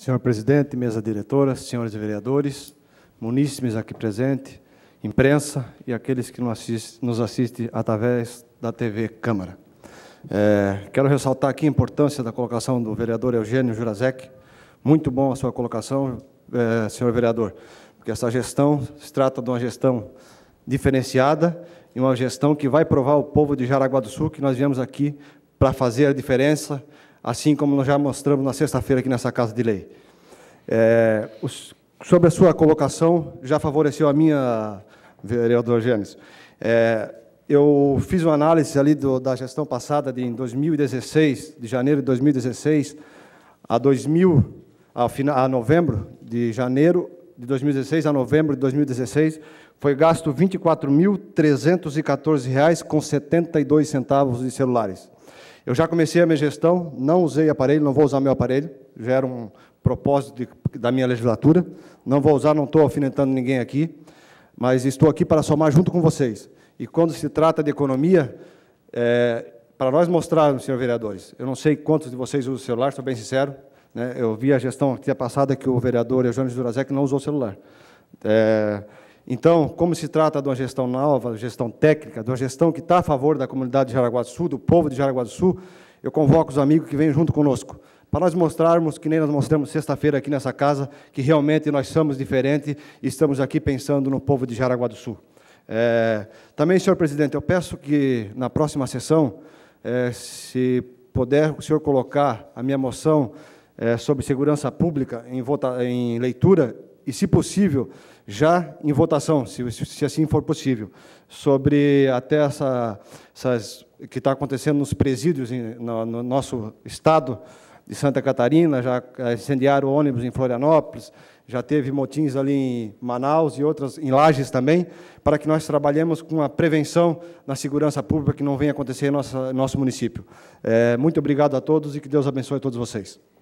Senhor presidente, mesa diretora, senhores vereadores, munícipes aqui presentes, imprensa e aqueles que nos assistem, nos através da TV Câmara. É, quero ressaltar aqui a importância da colocação do vereador Eugênio Jurasek. Muito bom a sua colocação, é, senhor vereador, porque essa gestão se trata de uma gestão diferenciada e uma gestão que vai provar ao povo de Jaraguá do Sul que nós viemos aqui para fazer a diferença, assim como nós já mostramos na sexta-feira aqui nessa Casa de Lei. É, os, sobre a sua colocação, já favoreceu a minha, vereador Gênesis. É, eu fiz uma análise ali do, da gestão passada, de em 2016, de janeiro de 2016 a 2000, a, a novembro de janeiro de 2016 a novembro de 2016, foi gasto R$ 24.314,72 de celulares. Eu já comecei a minha gestão, não usei aparelho, não vou usar meu aparelho, já era um propósito de, da minha legislatura. Não vou usar, não estou alfinetando ninguém aqui, mas estou aqui para somar junto com vocês. E quando se trata de economia, é, para nós mostrarmos, senhor vereadores, eu não sei quantos de vocês usam celular, estou bem sincero, né? eu vi a gestão que tinha passada que o vereador Eugênio Durazek não usou celular. É, então, como se trata de uma gestão nova, gestão técnica, de uma gestão que está a favor da comunidade de Jaraguá do Sul, do povo de Jaraguá do Sul, eu convoco os amigos que vêm junto conosco, para nós mostrarmos, que nem nós mostramos sexta-feira aqui nessa casa, que realmente nós somos diferentes e estamos aqui pensando no povo de Jaraguá do Sul. É, também, senhor presidente, eu peço que na próxima sessão, é, se puder o senhor colocar a minha moção é, sobre segurança pública em, vota, em leitura e, se possível, já em votação, se, se assim for possível, sobre até essa, essas que está acontecendo nos presídios em, no, no, nosso estado de Santa Catarina, já é, incendiaram ônibus em Florianópolis, já teve motins ali em Manaus e outras em Lages também, para que nós trabalhemos com a prevenção na segurança pública que não venha acontecer em nosso município. É, muito obrigado a todos e que Deus abençoe todos vocês.